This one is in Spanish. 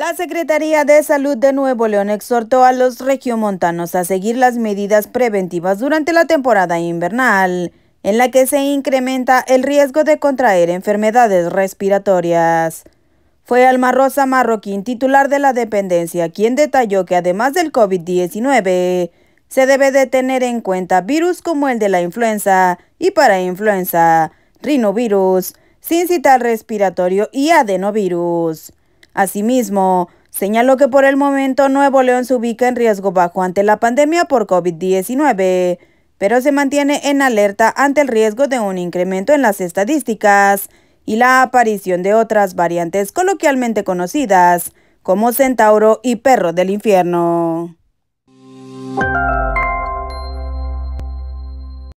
La Secretaría de Salud de Nuevo León exhortó a los regiomontanos a seguir las medidas preventivas durante la temporada invernal, en la que se incrementa el riesgo de contraer enfermedades respiratorias. Fue Alma Rosa Marroquín, titular de la dependencia, quien detalló que además del COVID-19, se debe de tener en cuenta virus como el de la influenza y para influenza, rinovirus, sincital respiratorio y adenovirus. Asimismo, señaló que por el momento Nuevo León se ubica en riesgo bajo ante la pandemia por COVID-19, pero se mantiene en alerta ante el riesgo de un incremento en las estadísticas y la aparición de otras variantes coloquialmente conocidas como centauro y perro del infierno.